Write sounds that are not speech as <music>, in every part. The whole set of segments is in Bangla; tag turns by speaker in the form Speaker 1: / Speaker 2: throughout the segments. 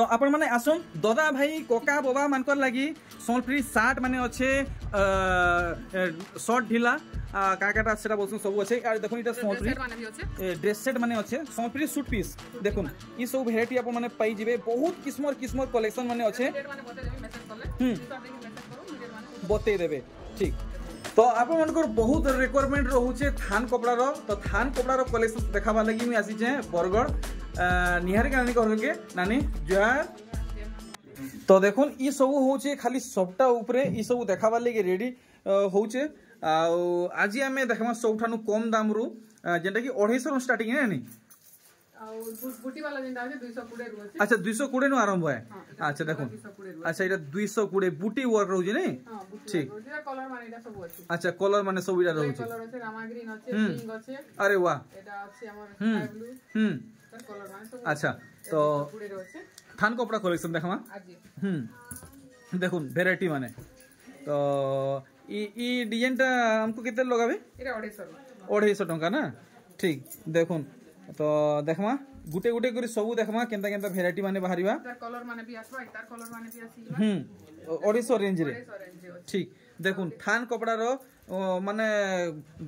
Speaker 1: তো ଆପଣମାନେ ଆସନ୍ ଦଦା ଭାଇ କକା ବବା ମାନଙ୍କର ଲାଗି ସମ୍ବଲପୁରୀ ସାର୍ଟ ମାନେ ଅଛେ ସର୍ଟ ଢିଲା କାକାଟା ସେଟା ବୋଲୁଛନ୍ ସବୁ ଅଛେ ଆର୍ ଦେଖୁନ୍ ଇଟା ସମ୍ବଲପୁରୀ ଡ୍ରେସ୍ ସେଟ୍ ମାନେ ଅଛେ ସମ୍ବଲପୁରୀ ସୁଟ୍ ପିସ୍ ଦେଖୁନ୍ ଇ ସବୁ ଭେରାଇଟି ଆପଣମାନେ ପାଇଯିବେ ବହୁତ କିସମର କିସମର କଲେକ୍ସନ୍ ମାନେ ଅଛେ ହୁଁ ବତେଇ ଦେବେ ଠିକ୍ তো আপনার বহুত রিকোয়ারমেন্ট রয়েছে থান কপড়ার তো থান কপড়ার কলেকশন দেখাবার লাগি মুই আসিছে বরগড় নিহারিকা নানি করকে নানি জুয়ার তো দেখুন ই সবু হচ্ছে খালি সবটা উপরে ই সবু দেখাবার লাগে রেডি হচ্ছে আজি আমি দেখবা সবঠানু কম দাম রু যেটা কি অঢ়াইশহ স্টার্টিং নানি আচ্ছা দুইশো কোড়ে নু আরম্ভ হয় আচ্ছা দেখুন আচ্ছা এটা দুইশো কোড়ে বুটি ওয়ার্ক রয়েছে না ঠিক আচ্ছা কলর মানে সব এটা রয়েছে
Speaker 2: আরে ওয়া হুম হুম আচ্ছা তো থান কপড়া কলেকশন দেখমা
Speaker 1: হুম দেখুন ভেরাইটি মানে তো ই ডিজাইনটা আমাকে কেতে লগাবে অঢ়াইশো টঙ্কা না ঠিক দেখুন তো দেখমা গুটে গুটে করে সবু দেখমা কেনতা কেনতা ভেরাইটি মানে বাহারিবা হুম অঢ়াইশো রেঞ্জ রে ঠিক দেখুন থান কপড়ার মানে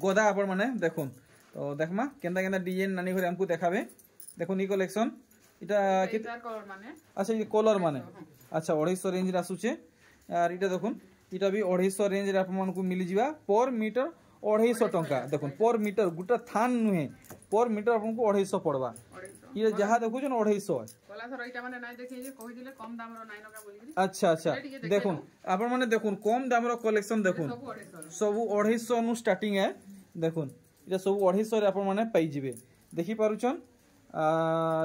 Speaker 1: গদা আপন মানে দেখুন তো দেখমা কেনতা কেনতা ডিজাইন নানি ঘরে আমাকে দেখাবে দেখুন ই কলেকশন এটা আচ্ছা কলর মানে আচ্ছা অঢ়াইশ রেঞ্জরে আসুছে আর এটা দেখুন এটা বি অঢ়াইশ রেঞ্জরে আপনার মিলিযা পর মিটর অঢ়াইশ টঙ্কা দেখুন পর মিটর গোটা থান নুহে পর মিটর আপনার অঢ়াইশ পড়বা ଇଏ ଯାହା ଦେଖୁଛନ୍ ଅଢ଼େଇଶହ
Speaker 2: ଆଚ୍ଛା ଆଚ୍ଛା ଦେଖୁନ୍
Speaker 1: ଆପଣମାନେ ଦେଖୁନ୍ କମ୍ ଦାମର କଲେକ୍ସନ୍ ଦେଖୁନ୍ ସବୁ ଅଢ଼େଇଶହନୁ ଷ୍ଟାର୍ଟିଂ ଏ ଦେଖୁନ୍ ଇଟା ସବୁ ଅଢ଼େଇଶହରେ ଆପଣମାନେ ପାଇଯିବେ ଦେଖିପାରୁଛନ୍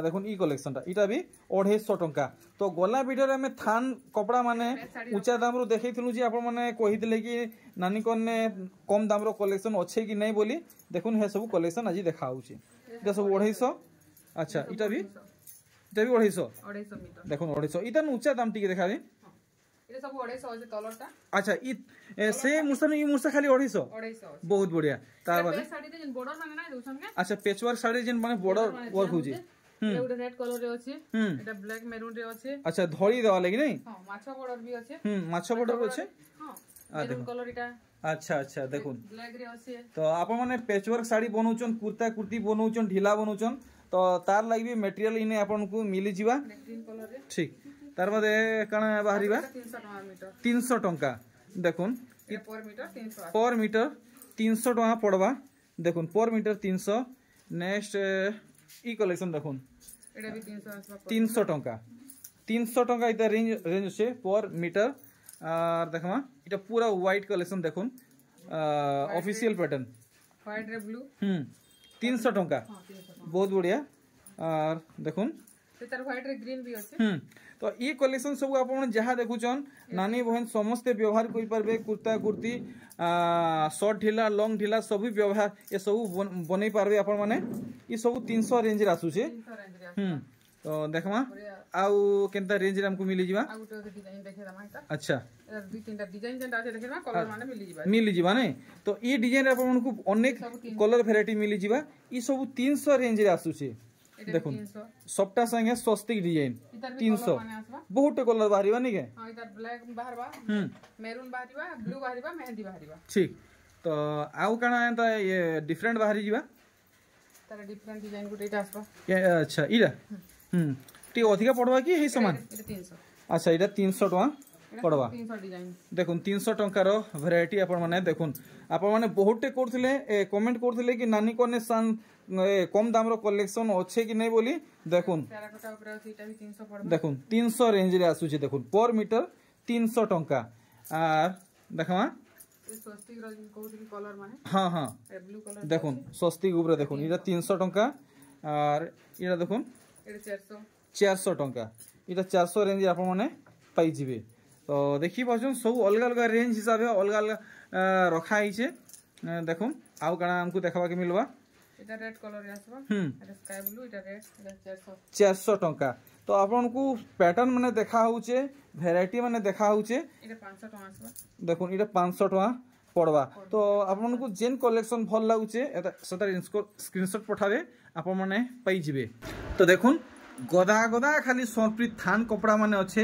Speaker 1: দেখুন ই কলেকশনটা এটা বি অঢ়াইশ টঙ্কা তো গলা ভিডিওরে আমি থান কপড়া মানে উঁচা দামরু দেখাইলু যে আপন মানে কহিলে কি নানি কনে কম দামর কলেকশন অছে কি নাই বলি দেখুন হে সব কলেকশন আজ দেখা হচ্ছে এটা সব অঢ়াইশ আচ্ছা এটা বি এটা বি অঢ়াইশ দেখুন অঢ়াইশ এটা উঁচা দাম টিকি দেখাবি আচ্ছা ই সে মুসা ই মুসা খালি 250 বহুত বড়িয়া তার মানে? বাদে আচ্ছা পেচওয়ার শাড়ি যেন মানে বড় মানে আচ্ছা, ওয়ার্ক হ্যাঁ, হউজি হ্যাঁ, আচ্ছা, আচ্ছা, মানে ঢিলা বনাউচন তো তার লাগবে মেটেরিয়াল ইনে আপনকু ঠিক तार मधे कण बाहर तीन शौ टा देख पर मीटर तीन शौ टा पड़वा देख पर मीटर तीन नेक्स्ट इ कलेक्शन देख तीन शौ टा तीन शौ टा इतना रेज रेज अच्छे पर मीटर आर देखमा इटा पूरा व्हाइट कलेक्शन देख official pattern white blue hmm तीन शौ बहुत बढ़िया आर देखुन
Speaker 2: সেটার হোয়াইট রে গ্রিন বি আছে হুম
Speaker 1: তো এই কালেকশন সব আপন যাহা দেখুছন নানি বহন সমস্ত ব্যবহার কই পারবে কুর্তা কুর্তি শর্ট ঢিলা লং ঢিলা সব ব্যবহার এ সব বনাই পারবে আপন মানে ই সব 300 রেঞ্জ রে আসুছে 300 রেঞ্জ রে হুম তো দেখমা আউ কেনতা রেঞ্জ রে আমকু মিলি জিবা আউ
Speaker 2: তো ডিজাইন দেখে দামা এটা আচ্ছা দুই তিনটা ডিজাইন যেটা আছে দেখে না কলর মানে মিলি জিবা মিলি
Speaker 1: জিবা না তো ই ডিজাইন রে আপন কু অনেক কলর ভ্যারাইটি মিলি জিবা ই সব 300 রেঞ্জ রে আসুছে দেখুন সবটা সঙ্গে স্বস্তিক ডিজাইন তিনশো বহুটে কলর বাহার নাকি ঠিক তো আউ কাণ এটা ডিফরেন্ট বাহারি যা আচ্ছা ইটা হুম টিকে অধিকা পড়বা কি এই সমান আচ্ছা এটা তিনশো টাকা পড়বা দেখুন তিনশো টঙ্কার ভেরাইটি আপনার দেখুন আপনার বহুতটে করলে কমেন্ট করলে কি নানি কনে সান কম দামর কলেকশন অছে কি নাই বলি দেখুন দেখুন তিনশো রেঞ্জরে আসুছে দেখুন পর মিটর তিনশো টঙ্কা আর দেখমা
Speaker 2: হ্যাঁ হ্যাঁ দেখুন
Speaker 1: স্বস্তিক উপরে দেখুন এটা তিনশো টঙ্কা আর এটা দেখুন চারশো টঙ্কা এটা চারশো রেঞ্জ আপন মানে পাইযে তো দেখি পাচ্ছেন সব অলগা অলগা রেঞ্জ হিসাবে অলগা অলগা রখা হয়েছে দেখুন আউ কাଣା আমাকে দেখাবাকে মিলবা
Speaker 2: এটা রেড কলর আসবা এটা স্কাই ব্লু এটা রেড এটা
Speaker 1: 400 400 টাকা তো আপনাকু প্যাটার্ন মানে দেখা হউছে ভ্যারাইটি মানে দেখা হউছে
Speaker 2: এটা 500 টাকা আসবা
Speaker 1: দেখুন এটা 500 টাকা পড়বা তো আপনার যেন কলেকশন ভাল লাগুছে সেটা স্ক্রিনশট পঠাবে আপন মানে পাইযে তো দেখুন গদা গদা খালি সোনপ্রীত থান কপড়া মানে অছে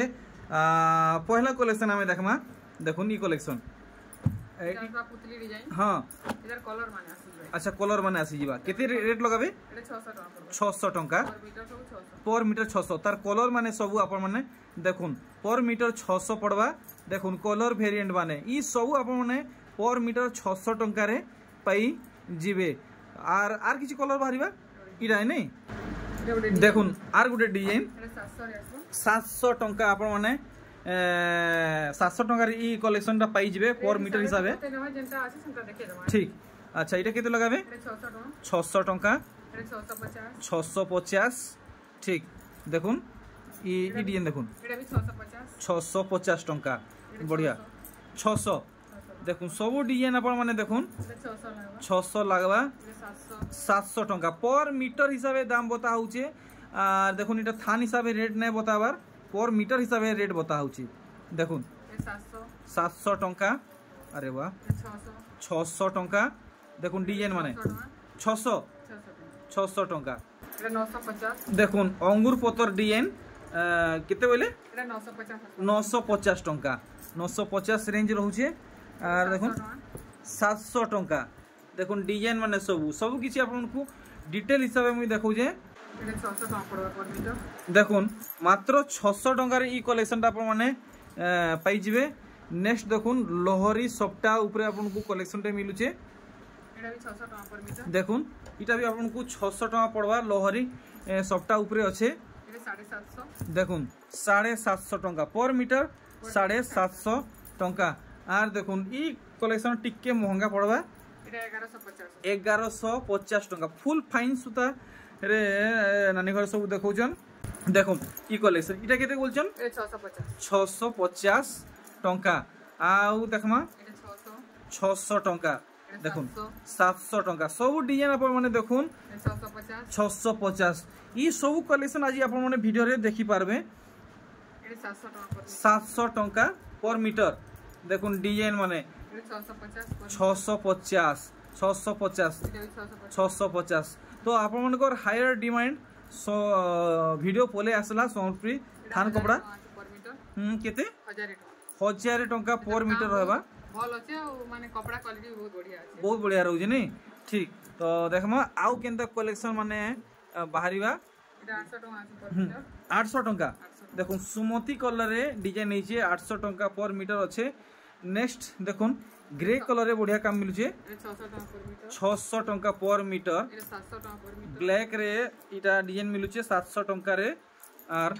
Speaker 1: পহলা কলেকশন আমি দেখমা দেখুন ই কলেকশন ହଁ
Speaker 2: ଆଚ୍ଛା
Speaker 1: କଲର୍ ମାନେ ଆସିଯିବା କେତେ ରେଟ୍ ଲଗାବେ ଛଅଶହ ଟଙ୍କା ପର୍ ମିଟର ଛଅଶହ ତାର କଲର୍ ମାନେ ସବୁ ଆପଣମାନେ ଦେଖୁନ୍ ପର୍ ମିଟର ଛଅଶହ ପଡ଼ବା ଦେଖୁନ୍ କଲର୍ ଭେରିଏଣ୍ଟ ମାନେ ଇ ସବୁ ଆପଣମାନେ ପର୍ ମିଟର ଛଅଶହ ଟଙ୍କାରେ ପାଇଯିବେ ଆର୍ ଆର୍ କିଛି କଲର୍ ବାହାରିବା ଇଟା ନାଇଁ ଦେଖୁନ୍ ଆର୍ ଗୋଟେ ଡିଜାଇନ୍ ସାତଶହ ଟଙ୍କା ଆପଣମାନେ সাতশো টাকার ই কলেকশনটা পাইযে পর মিটার হিসাবে
Speaker 2: হ্যাঁ।
Speaker 1: ঠিক আচ্ছা এটা কত লাগাবে ছশো টাকা ছশো পচাশ ঠিক দেখুন ই ডিজাইন দেখুন ছশো পচাশ টাকা বড়িয়া ছশো দেখুন সবু ডিজাইন আপনার মানে দেখুন ছশো লাগবা সাতশো টাকা পর মিটার হিসাবে দাম বতা হচ্ছে আর দেখুন এটা থান হিসাবে রেট নেই বতাবার पर मीटर हिसाब रेट बता हो देखो सात सौ टंका अरे वाह छश टंका देख डिजाइन मान छश छश टंका देखुन अंगूर पतर डिजाइन केते बोले नौश पचास टंका नौश पचास रेंज रोचे आर देख सातश टंका देख डिजाइन मान सब सबकिछ आपको डिटेल हिसाब मुझे देखो जे দেখুন মাত্র ছশো টাকার এই কলেকশনটা আপনার পাইযে নেক্সট দেখুন লহরি সপ্টা উপরে আপনার কলেকশনটা মিলুছে দেখুন এটা বি আপনার ছশো টাকা পড়বা লহরি সপ্টা উপরে অছে দেখুন সাড়ে সাতশো টাকা পর মিটার সাড়ে সাতশো টাকা আর দেখুন এই কলেকশন টিকে মহঙ্গা পড়বা এগারোশো পচাশ টাকা ফুল ফাইন সুতা রে নানি ঘর সব দেখছেন দেখুন ই কলেকশন এটা কেতে বলছেন ছশো পচাশ টঙ্কা আউ দেখমা ছশো টঙ্কা দেখুন সাতশো টঙ্কা সব ডিজাইন আপনার মানে দেখুন ছশো পচাশ ই সব কলেকশন আজ আপনার মানে ভিডিওরে দেখি পারবে সাতশো টঙ্কা পর মিটার দেখুন ডিজাইন মানে ছশো পচাশ ছশো পচাশ ছশো পচাশ তো ଆପଣମାନଙ୍କର ହାୟର ଡିମାଣ୍ଡ ଭିଡ଼ିଓ ପଲେଇ ଆସିଲା ସମ୍ବଲପୁରୀ ଥାନ କପଡ଼ା କେତେ ହଜାରେ ଟଙ୍କା ପର୍ ମିଟର ରହିବା ବହୁତ ବଢ଼ିଆ ରହୁଛି ନାଇଁ ଠିକ ତ ଦେଖମା ଆଉ କେନ୍ତା କଲେକ୍ସନ ମାନେ ବାହାରିବା ଆଠଶହ ଟଙ୍କା ଦେଖୁନ୍ ସୁମତି କଲର୍ରେ ଡିଜାଇନ୍ ହେଇଛି ଆଠଶହ ଟଙ୍କା ପର୍ ମିଟର ଅଛେ ନେକ୍ସଟ ଦେଖୁନ୍ ଗ୍ରେ କଲର୍ରେ ବଢ଼ିଆ କାମ ମିଳୁଛି ଛଅଶହ ଟଙ୍କା ପର୍ ମିଟର ବ୍ଲାକ୍ରେ ଏଇଟା ଡିଜାଇନ୍ ମିଳୁଛି ସାତଶହ ଟଙ୍କାରେ আর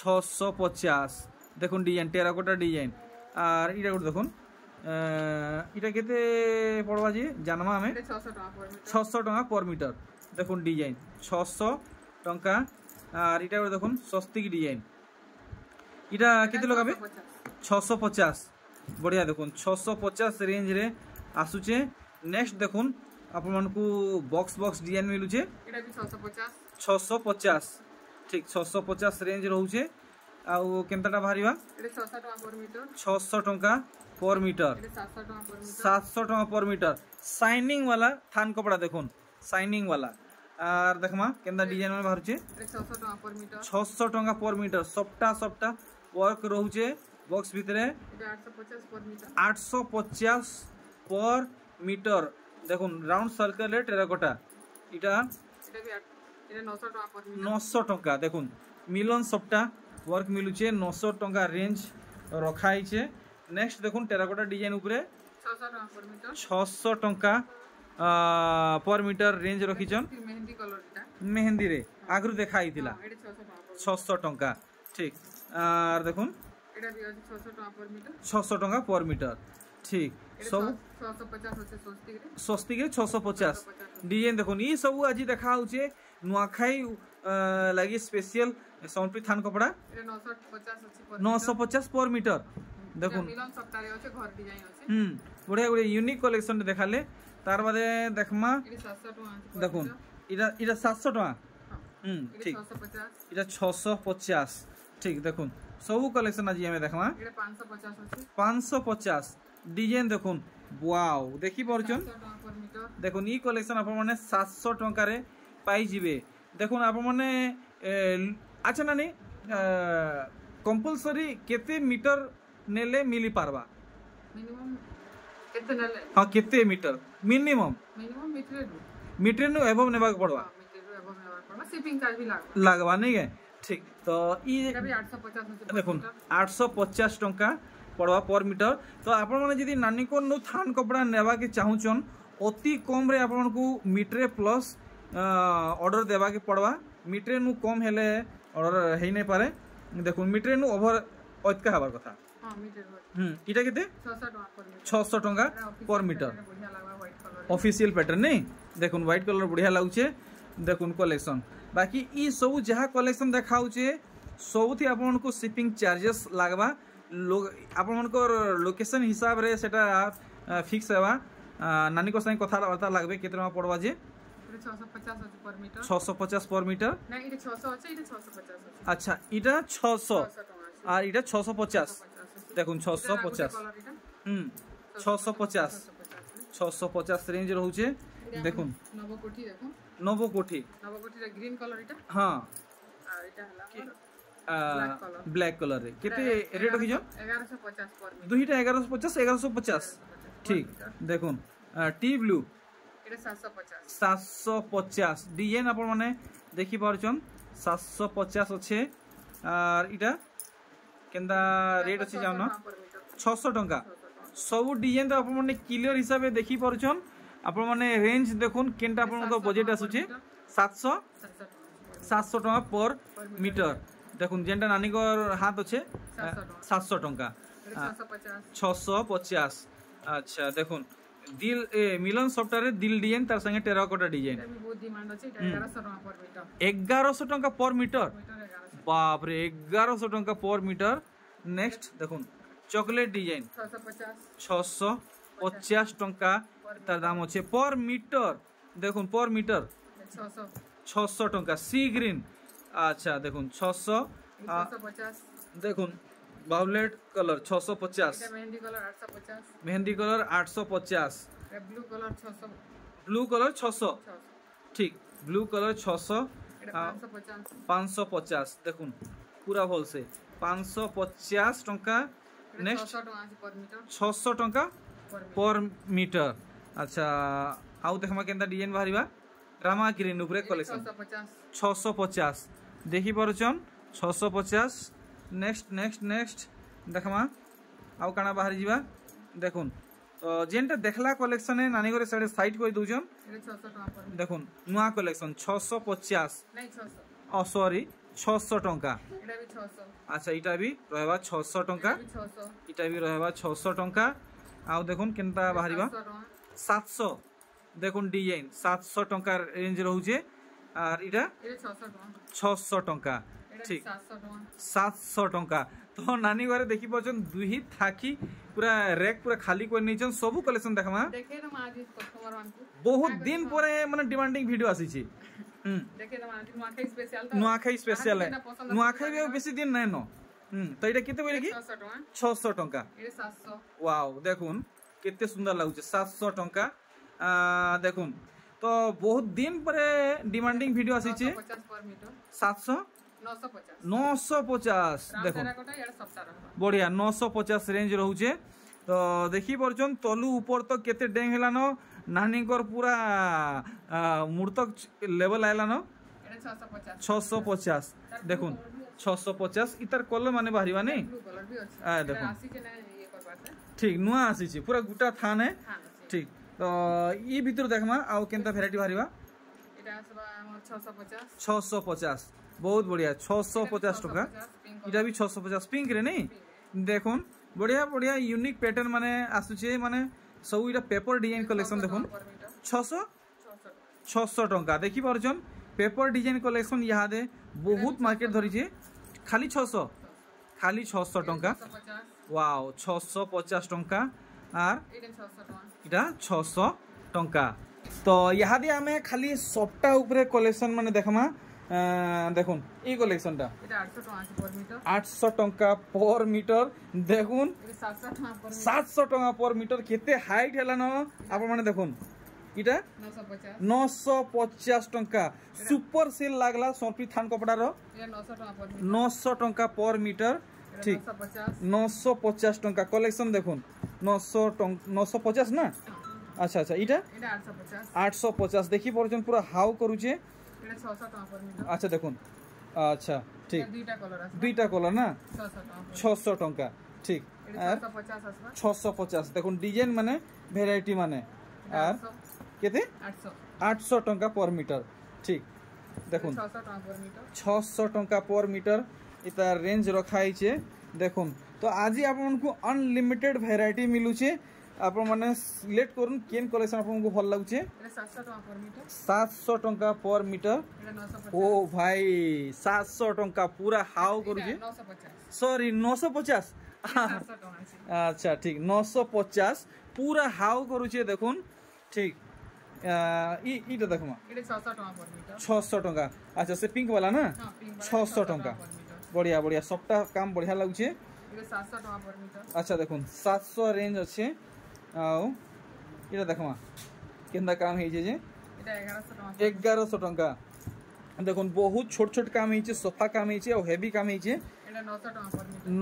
Speaker 1: ছশো পচাশ দেখুন ডিজাইন টেরাকোটা ডিজাইন আর এটা গোটে দেখুন এটা কেতে পড়বা যে জানমা আমি ছশো টাকা পর মিটর দেখুন ডিজাইন ছশো টঙ্কা আর এটা গোটে দেখুন স্বস্তিক ডিজাইন এটা কেতে লগাবে ছশো পচাশ বঢ়িয়া দেখুন ছশো ପଚାଶ ରେଞ୍ଜରେ ଆସୁଛେ ନେକ୍ସଟ ଦେଖୁନ୍ ଆପଣମାନଙ୍କୁ ବକ୍ସ ବକ୍ସ ଡିଜାଇନ୍ ମିଳୁଛେ ଛଅଶହ ପଚାଶ ଠିକ୍ ଛଅଶହ ପଚାଶ ରେଞ୍ଜ ରହୁଛେ ଆଉ କେନ୍ତାଟା ବାହାରିବା ଛଅଶହ ଟଙ୍କା ପର୍ ମିଟର ସାତଶହ ଟଙ୍କା ପର୍ ମିଟର ସାଇନିଂ ବାଲା ଥାନ କପଡ଼ା ଦେଖୁନ୍ ସାଇନିଂ ବାଲା আর দেখমা কেন্দা ডিজাইন মানে বাহারুছে ছশো টাকা পর মিটার সবটা সবটা ওয়ার্ক রহুছে বক্স ভিতরে আটশো পচাশ পর মিটার দেখুন রাউন্ড সার্কেলের টেরাকোটা এটা নশো টাকা দেখুন মিলন সবটা ওয়ার্ক মিলুছে নশো টাকা রেঞ্জ রখা হয়েছে নেক্সট দেখুন টেরাকোটা ডিজাইন উপরে ছশো টাকা পর মিটার রেঞ্জ রখিছন মেহেন্দি রে আগুর দেখা হয়েছিল ছশো টাকা ঠিক আর দেখুন
Speaker 2: ଏଟା ବି ଅଛି 600 ଟଙ୍କା ପର ମିଟର
Speaker 1: 600 ଟଙ୍କା ପର ମିଟର ঠিক সব স্বস্তিকে ছশো পচাশ ডিজাইন দেখুন ই সব আজ দেখা হচ্ছে নুয়াখাই লাগি স্পেশাল সম্পি থান কপড়া নশো পচাশ পর মিটর দেখুন হুম বড়িয়া গোটে ইউনিক কলেকশন দেখালে তার বাদে দেখমা দেখুন এটা এটা সাতশো টাকা হ্যাঁ, হুম ঠিক এটা ছশো পচাশ ঠিক দেখুন সবু কলেকশন আজ আমি দেখমা হ্যাঁ? পাঁচশো পচাশ ডিজাইন দেখুন ওয়াও দেখি পারছন দেখুন ই কলেকশন আপন মানে সাতশো টঙ্কার পাইযে দেখুন আপন মানে আচ্ছা নানি কম্পলসরি কেতে মিটর নেলে মিলি পারবা হ্যাঁ কেতে মিটর মিনিমম মিটরে নু এবম নেবাকে পড়বা
Speaker 2: হ্যাঁ,
Speaker 1: লাগবা নাকি ঠিক তো
Speaker 2: ই দেখুন
Speaker 1: আটশো পচাশ টঙ্কা পড়বা পর মিটর তো আপনার যদি নানিকোনু থান কপড়া নেওয়াকে চাহুছন অতি কমরে আপনার মিটরে প্লস অর্ডর দেওয়াকে পড়বা মিটরে নু কম হলে অর্ডর হয়ে নাই পারে দেখুন মিটরে নু ওভর অতকা হবার কথা হুম এটা কেতে ছশো টঙ্কা পর মিটার অফিসিয়াল প্যাটার্ন নেই দেখুন হোয়াইট কলর বড়িয়া লাগছে দেখুন কলেকশন বাকি ই সবু যা কলেকশন দেখা হচ্ছে সবুথি আপনার সিপিং চার্জেস লাগবা আপনার লোকেসন হিসাবে সেটা ফিক্স হওয়া নানী সাথে কথাবার্তা লাগবে কত টাকা পড়বা যে ছশো পচাশ পর মিটার আচ্ছা এটা ছশো আর এটা ছশো পচাশ দেখুন ছশো পচাশ হুম ছশো পচাশ ছশো পচাশ রেঞ্জ রয়েছে দেখুন
Speaker 2: নবকোঠি দেখুন নবকোঠি নবকোঠির গ্রিন কালার এটা হ্যাঁ আর এটা
Speaker 1: হলো ব্ল্যাক কলর রে কেতে রেট রখিছ
Speaker 2: 1150 পর দুইটা
Speaker 1: 1150 1150 ঠিক দেখুন টি ব্লু
Speaker 2: এটা 750
Speaker 1: 750 ডিজাইন আপন মানে দেখি পারছন 750 আছে আর এটা কেন্দা রেট আছে জানো 600 টাকা সবু ডিজাইন তো আপনার ক্লিয়র হিসাবে দেখি পারছন আপনার মানে রেঞ্জ দেখুন কেনটা আপনার বজেট আসুচি সাতশো সাতশো টাকা পর মিটর দেখুন যেটা নানিকর হাত আছে সাতশো টাকা ছশো পচাশ আচ্ছা দেখুন দিল এ মিলন সফটওয়্যারে দিল ডিজাইন তার সঙ্গে টেরাকোটা ডিজাইন এগারোশো টাকা পর মিটর বাপরে এগারোশো টাকা পর মিটর নেক্সট দেখুন চকলেট ডিজাইন ছশো পচাশ টঙ্কা তার দাম অছে পর মিটর দেখুন পর মিটর ছশো টঙ্কা সি গ্রিন আচ্ছা দেখুন ছশো দেখুন ভাউলেট কলর ছশো পচাশ মেহেন্দি কলর আটশো পচাশ ব্লু কলর ছশো ঠিক ব্লু কলর ছশো পাঁচশো পচাশ দেখুন পুরা ভালসে পাঁচশো পচাশ টঙ্কা ନେକ୍ସଟ ଛଅଶହ ଟଙ୍କା ପର୍ ମିଟର ଆଚ୍ଛା ଆଉ ଦେଖ୍ମା କେନ୍ତା ଡିଜାଇନ୍ ବାହାରିବା ରାମା ଗ୍ରୀନ୍ ଉପରେ କଲେକ୍ସନ୍ ଛଅଶହ ପଚାଶ ଦେଖିପାରୁଛନ୍ ଛଅଶହ ପଚାଶ ନେକ୍ସଟ ନେକ୍ସଟ ନେକ୍ସଟ ଦେଖ୍ମା ଆଉ କାଣା ବାହାରି ଯିବା ଦେଖୁନ୍ যেটা দেখলা কলেকশনে নানিগরে সাইড সাইড করে দৌছন দেখুন নূয়া কলেকশন ছশো পচাশ ও সরি ছশো টঙ্কা আচ্ছা ইটা বি রহবা ছশো টঙ্কা ইটা বি রহবা ছশো টঙ্কা আউ দেখুন কেনতা বাহারিবা সাতশো দেখুন ডিজাইন সাতশো টঙ্কা রেঞ্জ রহুছে আর এটা ছশো টঙ্কা ঠিক সাতশো টঙ্কা তো নানি ঘরে দেখি পাচ্ছেন দুই থাকি পুরা রেক পুরা খালি করে নিয়েছেন সবু কালেকশন দেখমা বহুত দিন পরে মানে ডিমান্ডিং ভিডিও আসিছে
Speaker 2: नुआखाई स्पेशल है नुआखाई भी
Speaker 1: बेसी दिन नहीं नो तो ये कितने बोले कि 600 टंका
Speaker 2: 700
Speaker 1: वाओ देखुन केते सुंदर लागु 700 टंका দেখুন তো বহুত দিন পরে ডিমান্ডিং ভিডিও আসিছে 700 950 দেখুন বড়িয়া 950 রেঞ্জ রহুছে তো দেখি পড়ছন তলু উপর তো কেতে ডেং হেলানো ନାନୀଙ୍କର ପୁରା ମୃତକ ଲେବଲ୍ ଆଇଲାନ ଛଅଶହ ପଚାଶ ଦେଖୁନ୍ ଛଅଶହ ପଚାଶ ଇତାର କଲର୍ ମାନେ ବାହାରିବାନି ଦେଖୁନ୍ ଠିକ୍ ନୂଆ ଆସିଛି ପୁରା ଗୁଟା ଥାନେ ଠିକ୍ ତ ଇ ଭିତରୁ ଦେଖ୍ମା ଆଉ କେନ୍ତା ଭେରାଇଟି ବାହାରିବା ଛଅଶହ ପଚାଶ ବହୁତ ବଢ଼ିଆ ଛଅଶହ ପଚାଶ ଟଙ୍କା ଇଟା ବି ଛଅଶହ ପଚାଶ ପିଙ୍କରେ ନାଇଁ ଦେଖୁନ୍ ବଢ଼ିଆ ବଢ଼ିଆ ୟୁନିକ୍ ପ୍ୟାଟର୍ନ ମାନେ ଆସୁଛେ ମାନେ ସବୁଇଟା ପେପର ଡିଜାଇନ୍ କଲେକ୍ସନ୍ ଦେଖୁନ୍ ଛଅଶହ ଛଅଶହ ଟଙ୍କା ଦେଖିପାରୁଛନ୍ পেপর ডিজাইন কলেকশন ইহাদে বহুত মার্কেট ধরিছে খালি ছশো খালি ছশো টঙ্কা ওয়াও ছশো পচাশ টঙ্কা আর এটা ছশো টঙ্কা তো ইহাদে আমি খালি সবটা উপরে কলেকশন মানে দেখমা দেখুন এই কলেকশনটা আটশো টঙ্কা পর মিটর দেখুন সাতশো টঙ্কা পর মিটর কেতে হাইট হেলান আপন মানে দেখুন এটা নশো পচাশ টঙ্কা সুপর সেল লাগলা সর্পি থান কপড়ার নশো টঙ্কা পর মিটর ঠিক নশো পচাশ টঙ্কা কলেকশন দেখুন নশো নশো পচাশ না হ্যাঁ। আচ্ছা আচ্ছা এটা আটশো পচাশ দেখি পড়ছেন পুরা হাউ করুছে আচ্ছা দেখুন আচ্ছা ঠিক
Speaker 2: দুইটা কলার না ছশো
Speaker 1: টঙ্কা ঠিক আর ছশো পঁচাশ দেখুন ডিজাইন মানে ভেরাইটি মানে আর কেতে আটশো টঙ্কা পর মিটার ঠিক দেখুন ছশো টঙ্কা পর মিটার এটা রেঞ্জ রখা হয়েছে দেখুন তো আজি আপনার আনলিমিটেড ভেরাইটি মিলুছে ଆପଣମାନେ ସିଲେକ୍ଟ କରୁନ୍ କେନ୍ କଲେକ୍ସନ୍ ଆପଣଙ୍କୁ ଭଲ ଲାଗୁଛି ସାତଶହ ଟଙ୍କା ପର୍ ମିଟର ଓ ଭାଇ ସାତଶହ ଟଙ୍କା ପୁରା ହାଓ କରୁଛି ସରି ନଅଶହ ପଚାଶ ଆଚ୍ଛା ଠିକ୍ ନଅଶହ ପଚାଶ ପୁରା ହାଓ କରୁଛି ଦେଖୁନ୍ ଠିକ୍ ଇଟା ଦେଖମା ଛଅଶହ ଟଙ୍କା ଆଚ୍ଛା ସେ ପିଙ୍କ ବାଲା ନା ଛଅଶହ ଟଙ୍କା ବଢ଼ିଆ ବଢ଼ିଆ ସବଟା କାମ ବଢ଼ିଆ ଲାଗୁଛି আচ্ছা দেখুন সাতশো রেঞ্জ আছে ଆଉ ଇଟା ଦେଖ୍ମା କେନ୍ତା କାମ୍ ହେଇଛେ ଯେ ଏଗାରଶହ ଟଙ୍କା দেখুন বহুত ছোট ছোট কাম হয়েছে সোফা কাম হয়েছে আর হেভি কাম হয়েছে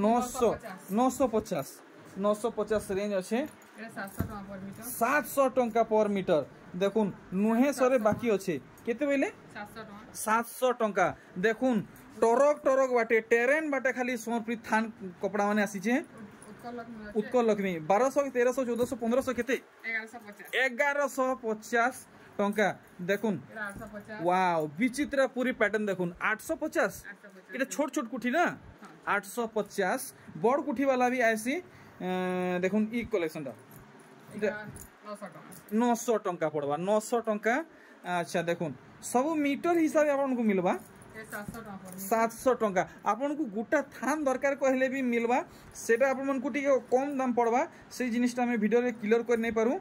Speaker 1: নশো নশো পচাশ নশো পচাশ রেঞ্জ আছে সাতশো টঙ্কা পর মিটর দেখুন নুহে সরে বাকি আছে কেতে বইলে সাতশো টঙ্কা দেখুন টরক টরক বাটে টেরেন বাটে খালি সমর্পিত থান কপড়া মানে আসিছে ଉତ୍କଳ ଲକ୍ଷ୍ମୀ ବାରଶହ ତେରଶହ ଚଉଦଶହ ପନ୍ଦରଶହ କେତେ ଏଗାରଶହ ପଚାଶ ଟଙ୍କା ଦେଖୁନ୍ ୱାଓ ବିଚିତ୍ରା ପୁରୀ ପ୍ୟାଟର୍ନ ଦେଖୁନ୍ ଆଠଶହ ପଚାଶ ଏଇଟା ଛୋଟ ଛୋଟ କୁଠି ନା ଆଠଶହ ପଚାଶ ବଡ଼ କୁଠି ବାଲା ବି ଆସି ଦେଖୁନ୍ ଇ କଲେକ୍ସନଟା ନଅଶହ ଟଙ୍କା ପଡ଼ବା ନଅଶହ ଟଙ୍କା ଆଚ୍ଛା ଦେଖୁନ୍ ସବୁ ମିଟର ହିସାବରେ ଆପଣଙ୍କୁ ମିଲବା সাতশো টঙ্কা আপনার গোটা থান দরকার কহিলে বি মিলবা সেটা আপনার টিকি কম দাম পড়বা সেই জিনিসটা আমি ভিডিওরে ক্লিয়ার করে নেই পারু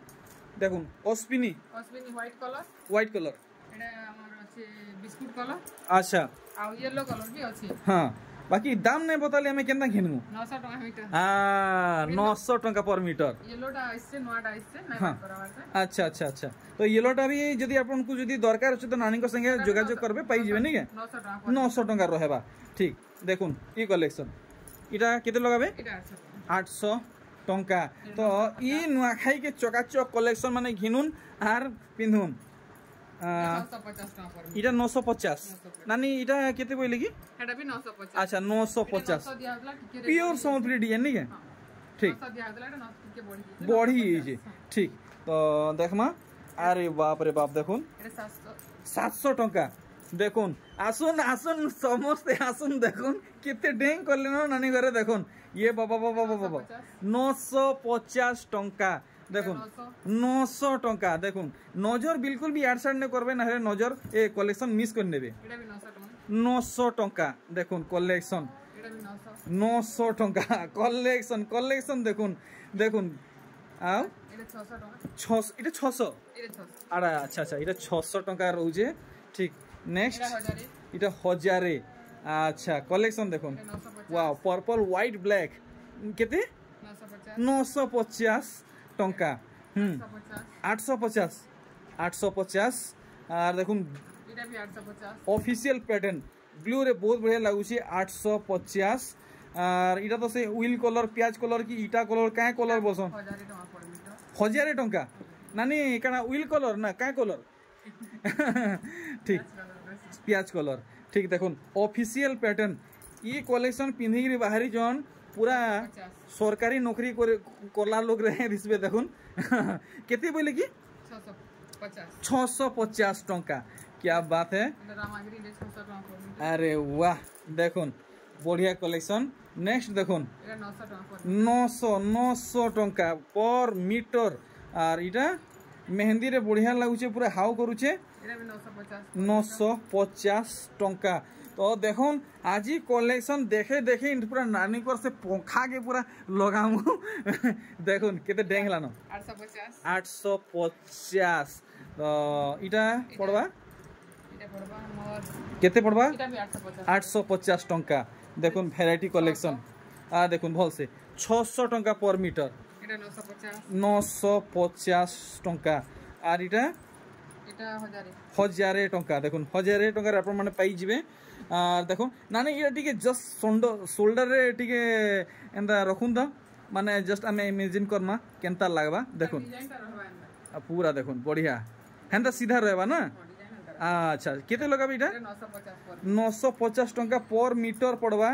Speaker 1: দেখুন Ashwini
Speaker 2: Ashwini white colour white colour এটা আমার আছে বিস্কুট কলর আচ্ছা আর ইয়েলো কলর বি আছে
Speaker 1: হ্যাঁ বাকি দাম নাই বতালে আমি কেন ঘিনু নশো টাকা পর মিটর আচ্ছা আচ্ছা আচ্ছা তো ইয়েলোটা বি যদি আপনার যদি দরকার আছে তো নানী সঙ্গে যোগাযোগ করবে পাইযে নাকি নশো টাকা রহবা ঠিক দেখুন ই কলেকশন এটা কেতে লগাবে আটশো টঙ্কা তো ই নুয়াখাইকে চকাচক কলেকশন মানে ঘিনুন আর পিন্ধুন এটা নশো পচাশ নানি এটা কেতে কইলে কি আচ্ছা নশো পচাশ
Speaker 2: পিওর সম্বলপুরী ডিজাইন নাকি ঠিক বড়ি
Speaker 1: হয়েছে ঠিক তো দেখমা আরে বাপ রে বাপ দেখুন সাতশো টঙ্কা দেখুন আসুন আসুন সমস্তে আসুন দেখুন কেতে ডেং করলেন নানি ঘরে দেখুন ইয়ে বাবা বাবা বাবা বাবা নশো পচাশ টঙ্কা দেখুন নশো টাকা দেখুন নজর বিলকুল বি ইয়ার সাইড নে করবে না হলে নজর এ কলেকশন মিস করে নেবে নশো টাকা দেখুন কলেকশন নশো টাকা কলেকশন কলেকশন দেখুন দেখুন আও ছশো এটা ছশো আড়া আচ্ছা আচ্ছা এটা ছশো টাকা রয়েছে ঠিক নেক্সট এটা হজারে আচ্ছা কলেকশন দেখুন ওয়াও পর্পল হোয়াইট ব্ল্যাক কেতে নশো পচাশ টঙ্কা হুম আটশো পচাশ আটশো পচাশ আর দেখুন অফিসিয়াল প্যাটর্ন ব্লুরে বহুত বঢ়িয়া লাগুছে আটশো পচাশ আর এটা তো সে উইল কলর পিঁয়াজ কলর কি ইটা কলর কাঁ কলর বসন হাজারে টঙ্কা নানি কেন উইল কলর না কাঁ কলর ঠিক পিঁয়াজ কলর ঠিক দেখুন অফিসিয়াল প্যাটর্ন ই কলেকশন পিঁধিকি বাহারি জন পুরা সরকারি নকরি করে কলা লোক দিসবে দেখুন কেতে বলে কি ছশো পচাশ টঙ্কা क्या बात है अरे वाह देखुन बढ़िया कलेक्शन नेक्स्ट देखुन नौशो नौशो टंका पर मीटर आर इटा मेहंदी रे बढ़िया लगुचे पूरा हाउ करुचे नौशो पचास टंका তো দেখুন আজি কলেকশন দেখে দেখে পুরা নানি কর সে পঙ্খাকে পুরা লগামু দেখুন কেতে ডেংলান আটশো পচাশ তো ইটা পড়বা
Speaker 2: কেতে পড়বা আটশো
Speaker 1: পচাশ টঙ্কা দেখুন ভ্যারাইটি কলেকশন আ দেখুন ভলসে ছশো টঙ্কা পর মিটার নশো পচাশ টঙ্কা আর এটা হাজারে টঙ্কা দেখুন হাজারে টঙ্কার আপনার মানে পাইযে ଦେଖ ନା ନା ଇଟା ଟିକେ ଜଷ୍ଟ ସୋଲ୍ଡ ସୋଲ୍ଡର୍ରେ ଟିକେ ଏନ୍ତା ରଖୁନ୍ ତ ମାନେ ଜଷ୍ଟ ଆମେ ଇମେଜିନ୍ କର୍ମା କେନ୍ତା ଲାଗ୍ବା ଦେଖୁନ୍ ପୁରା ଦେଖୁନ୍ ବଢ଼ିଆ ହେନ୍ତା ସିଧା ରହିବା ନା আচ্ছা কেতে লগাবি এটা নশো পচাশ টাকা পর মিটর পড়বা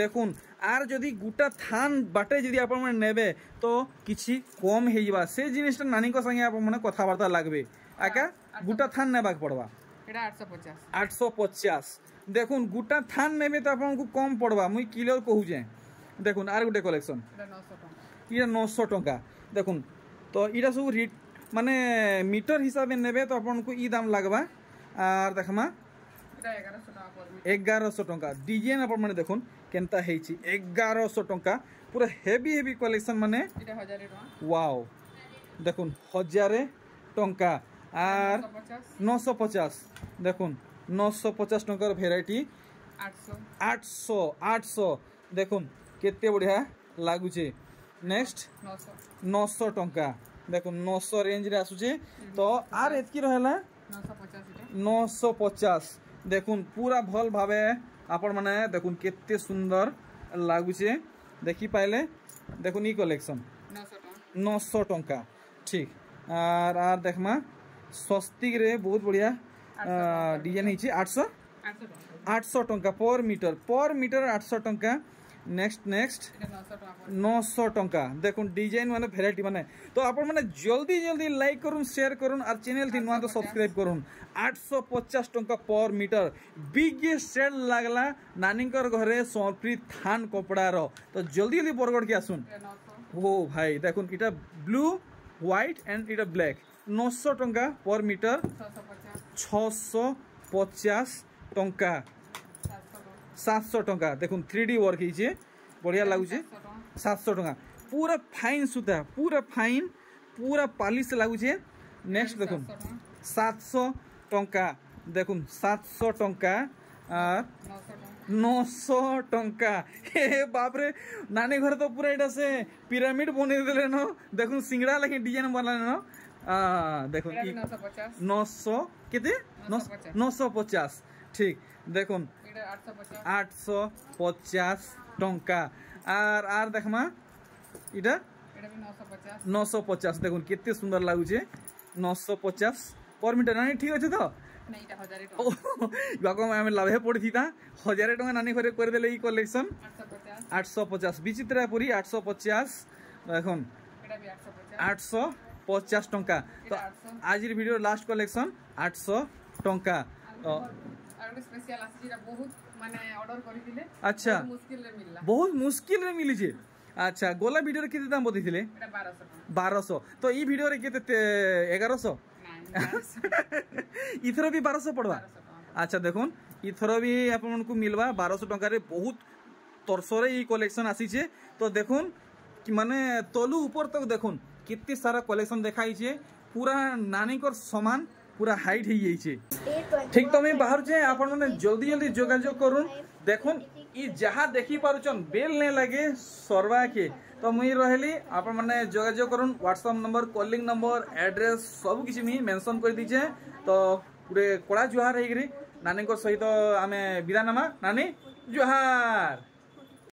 Speaker 1: দেখুন আর যদি গোটা থান বাটে যদি আপনার নেবে তো কিছু কম হয়ে যা সেই জিনিসটা নানীক সঙ্গে আপনার কথাবার্তা লাগবে একা গোটা থান নেবাক পড়বা আটশো পচাশ আটশো পচাশ দেখুন গোটা থান নেবে তো আপনার কম পড়বা মুই কিলোর কহুছে দেখুন আর গোটে কলেকশন এটা নশো টঙ্কা দেখুন তো এটা সব রিট মানে মিটর হিসাবে নেবে তো আপনার ই দাম লাগবা আর দেখমা এগারোশো টঙ্কা ডিজাইন আপনার মানে দেখুন কেনতা হয়েছি এগারোশো টঙ্কা পুরা হেভি হেভি কলেকশন মানে ওয়াও দেখুন হাজারে টঙ্কা আর নশো পচাশ দেখুন নশো পচাশ টঙ্কার ভেরাইটি আটশো আটশো দেখুন কেতে বঢ়িয়া লাগুছে নেক্সট নশো টঙ্কা দেখুন নশো রেঞ্জরে আসুছে তো আর এতকি রহলা নশো পচাশ দেখুন পুরা ভাল ভাবে আপন মানে দেখুন কেতে সুন্দর লাগুছে দেখি পাইলে দেখুন ই কলেকশন নশো টঙ্কা ঠিক আর আর দেখমা স্বস্তিকরে বহুত বঢ়িয়া ডিজাইন হয়েছে আটশো আটশো টঙ্কা পর মিটর পর মিটর আটশো টঙ্কা নেক্সট নেক্সট নশো টঙ্কা দেখুন ডিজাইন মানে ভেরাইটি মানে তো আপনার মানে জলদি জলদি লাইক করুন শেয়ার করুন আর চ্যানেলটি নয় তো সবসক্রাইব করুন আটশো পচাশ টঙ্কা পর মিটর বিগেস্ট সেল লাগলা নানীঙ্কর ঘরে সম্পরি থান কপড়ার তো জলদি জলদি বরগড়কে আসুন ও ভাই দেখুন এটা ব্লু হোয়াইট অ্যান্ড এটা ব্ল্যাক নশো টঙ্কা পর মিটর ছশো পচাশ টঙ্কা সাতশো টঙ্কা দেখুন থ্রি ডি ওয়ার্ক হয়েছে বড়িয়া লাগুছে সাতশো টঙ্কা পুরা ফাইন সুতা পুরা ফাইন পুরা পালিশ লাগুছে নেক্সট দেখুন সাতশো টঙ্কা দেখুন সাতশো টঙ্কা আর নশো টঙ্কা হে বাপরে নানি ঘরে তো পুরা এটা সে পিরামিড বনাই দেলে ন দেখুন সিংড়া লাগে ডিজাইন বানালে ন দেখুন নশো কেতে নশো পচাশ ঠিক দেখুন আটশো পচাশ টঙ্কা আর আর দেখমা এটা নশো পচাশ দেখুন কেতে সুন্দর লাগুছে নশো পচাশ পর মিটার নানি ঠিক আছে তো বাকম আমি লাভে পড়িথিতা হাজার টাকা নানি ঘরে করে দেলে এই কলেকশন আটশো পচাশ বিচিত্রা পুরী আটশো পচাশ দেখুন আটশো পঞ্চাশ টাকা তো আজির ভিডিওর লাস্ট କଲେକ୍ସନ୍ আটশো টাকা
Speaker 2: মানে আচ্ছা
Speaker 1: বহু মুশকিল মিলিছে আচ্ছা গোলা ভিডিওর কে দাম বতাইলে বারোশো তো এই ভিডিওরে কে এগারোশো <laughs> ইথর বি বারোশো পড়বা আচ্ছা দেখুন ইথর বি আপনার মিলবা বারোশো টাকার বহু তরসরে এই কলেকশন আসিছে তো দেখুন মানে তলু উপর তো দেখুন કેતે સારા કલેક્શન દેખાય છે પૂરા નાનીકર સમાન পুরা হাইট হয়ে যাইছে ঠিক তো আমি বাহারুছে আপন মানে জলদি জলদি যোগাযোগ করুন দেখুন ই যাহা দেখি পারুছন বেল নে লাগে সর্বাকে তো মুই রহলি আপন মানে যোগাযোগ করুন WhatsApp number calling number address সব কিছু মুই মেনশন করে দিছে তো পুরে কড়া জুহার হইকি নানীঙ্কর সহিত আমি বিদা নেমা নানী জুহার